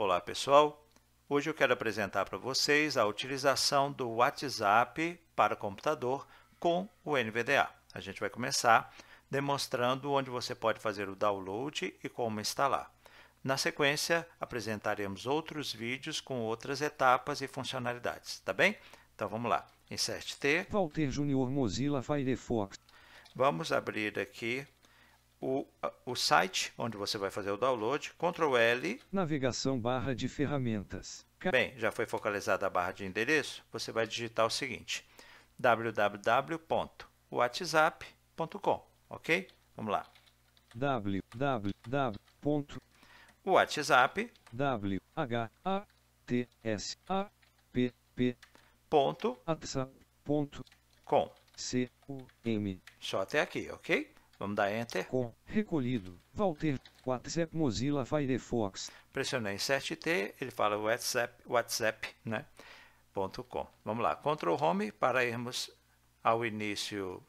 Olá pessoal, hoje eu quero apresentar para vocês a utilização do WhatsApp para computador com o NVDA. A gente vai começar demonstrando onde você pode fazer o download e como instalar. Na sequência, apresentaremos outros vídeos com outras etapas e funcionalidades, tá bem? Então vamos lá. Insert T. Walter Junior Mozilla Firefox. Vamos abrir aqui o, o site onde você vai fazer o download, Ctrl L. Navegação barra de ferramentas. Bem, já foi focalizada a barra de endereço, você vai digitar o seguinte, www.whatsapp.com, ok? Vamos lá. www. O WhatsApp. T S A P P. Ponto. WhatsApp. Com. C U M. Só até aqui, ok? Vamos dar Enter. Com, recolhido, Walter, WhatsApp Mozilla Firefox. Pressionei em 7T, ele fala WhatsApp, WhatsApp, né? Ponto .com. Vamos lá, Ctrl Home para irmos ao início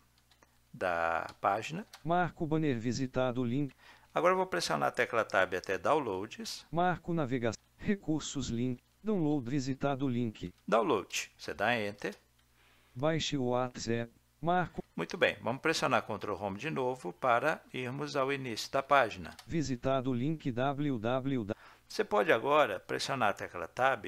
da página. Marco banner visitado link. Agora vou pressionar a tecla Tab até Downloads. Marco navegação, recursos link, download visitado link. Download, você dá Enter. Baixe o WhatsApp. Marco. Muito bem, vamos pressionar Ctrl Home de novo para irmos ao início da página. Visitado o link www. Você pode agora pressionar a tecla Tab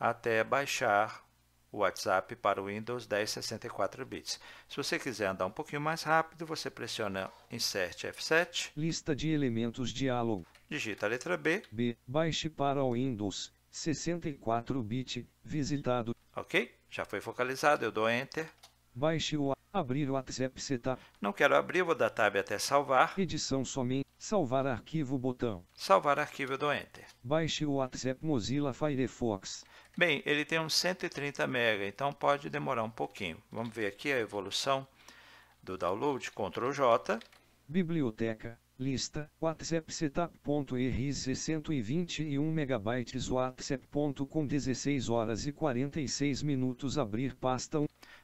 até baixar o WhatsApp para o Windows 10 64 bits. Se você quiser andar um pouquinho mais rápido, você pressiona Insert F7. Lista de elementos diálogo. Digita a letra B. B. Baixe para o Windows 64 bit visitado. Ok? Já foi focalizado, eu dou Enter. Baixe o abrir o WhatsApp setup. Não quero abrir, vou dar tab até salvar. Edição somente. Salvar arquivo botão. Salvar arquivo do Enter. Baixe o WhatsApp Mozilla Firefox. Bem, ele tem uns 130 MB, então pode demorar um pouquinho. Vamos ver aqui a evolução do download. Ctrl J. Biblioteca. Lista, WhatsApp setup.rz 121 MB WhatsApp.com 16 horas e 46 minutos abrir pasta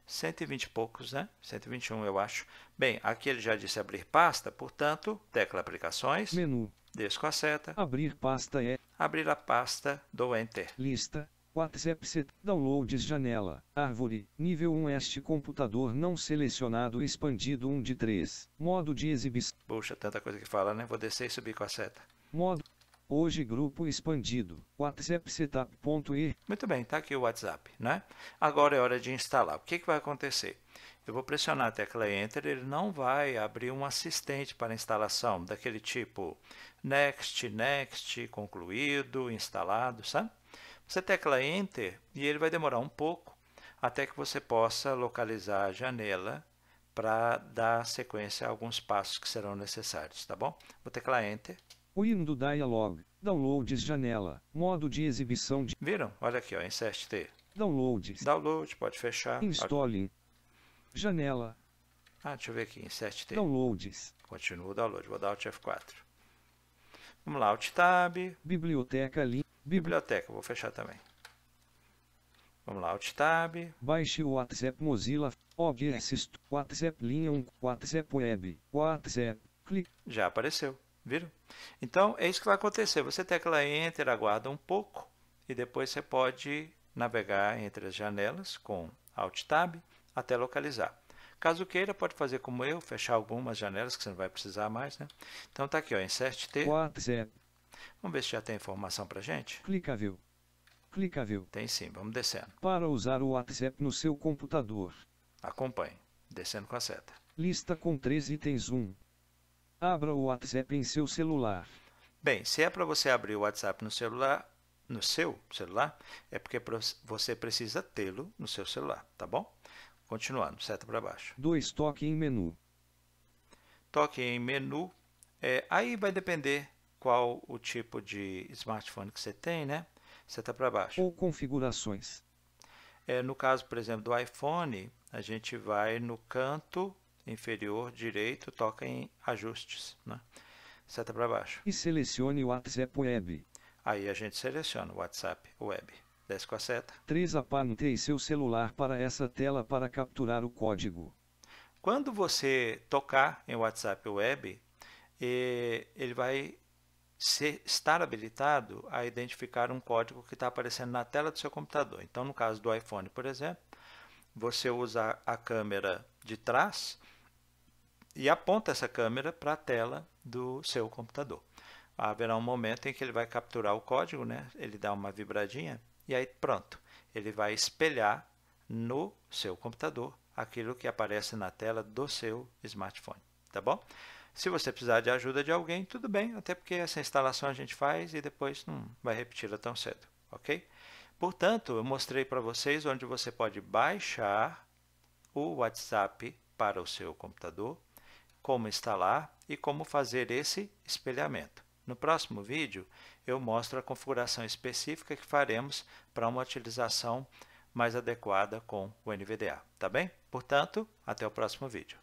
120 e poucos, né? 121 eu acho. Bem, aqui ele já disse abrir pasta, portanto, tecla aplicações. Menu. Desço a seta. Abrir pasta é. Abrir a pasta, dou Enter. Lista, WhatsApp set, downloads janela, árvore, nível 1 este computador não selecionado expandido 1 de 3, modo de exibição. Puxa, tanta coisa que fala, né? Vou descer e subir com a seta. Modo. Hoje grupo expandido, WhatsApp setup.e tá? Muito bem, tá aqui o WhatsApp, né? Agora é hora de instalar. O que, que vai acontecer? Eu vou pressionar a tecla Enter, ele não vai abrir um assistente para instalação, daquele tipo Next, Next, concluído, instalado, sabe? Você tecla Enter e ele vai demorar um pouco até que você possa localizar a janela para dar sequência a alguns passos que serão necessários, tá bom? Vou teclar Enter. O hino do Dialog, Downloads janela, modo de exibição de... Viram? Olha aqui, ó, Insert T. Downloads. Download, pode fechar. Installing. Janela. Ah, deixa eu ver aqui, Insert T. Downloads. Continua o download, vou dar Alt F4. Vamos lá, Alt Tab. Biblioteca, link. Biblioteca, vou fechar também. Vamos lá, Alt Tab. Baixe o WhatsApp Mozilla, OBS, WhatsApp Linha 1, WhatsApp Web, WhatsApp, clique. Já apareceu, viram? Então, é isso que vai acontecer. Você tecla Enter, aguarda um pouco e depois você pode navegar entre as janelas com Alt Tab até localizar. Caso queira, pode fazer como eu, fechar algumas janelas que você não vai precisar mais, né? Então tá aqui, ó, insert T. WhatsApp, Vamos ver se já tem informação para gente? Clica Clica viu? Tem sim, vamos descendo. Para usar o WhatsApp no seu computador. Acompanhe, descendo com a seta. Lista com três itens 1. Abra o WhatsApp em seu celular. Bem, se é para você abrir o WhatsApp no celular, no seu celular, é porque você precisa tê-lo no seu celular, tá bom? Continuando, seta para baixo. 2. Toque em menu. Toque em menu. É, aí vai depender qual o tipo de smartphone que você tem, né? Seta tá para baixo. Ou configurações. É, no caso, por exemplo, do iPhone, a gente vai no canto inferior direito, toca em ajustes, né? Seta tá para baixo. E selecione o WhatsApp Web. Aí a gente seleciona o WhatsApp Web. Desce com a seta. 3. Aparentei seu celular para essa tela para capturar o código. Quando você tocar em WhatsApp Web, eh, ele vai se estar habilitado a identificar um código que está aparecendo na tela do seu computador. Então, no caso do iPhone, por exemplo, você usa a câmera de trás e aponta essa câmera para a tela do seu computador. Haverá um momento em que ele vai capturar o código, né? ele dá uma vibradinha e aí pronto, ele vai espelhar no seu computador aquilo que aparece na tela do seu smartphone, tá bom? Se você precisar de ajuda de alguém, tudo bem, até porque essa instalação a gente faz e depois não vai repetir tão cedo, ok? Portanto, eu mostrei para vocês onde você pode baixar o WhatsApp para o seu computador, como instalar e como fazer esse espelhamento. No próximo vídeo, eu mostro a configuração específica que faremos para uma utilização mais adequada com o NVDA, tá bem? Portanto, até o próximo vídeo.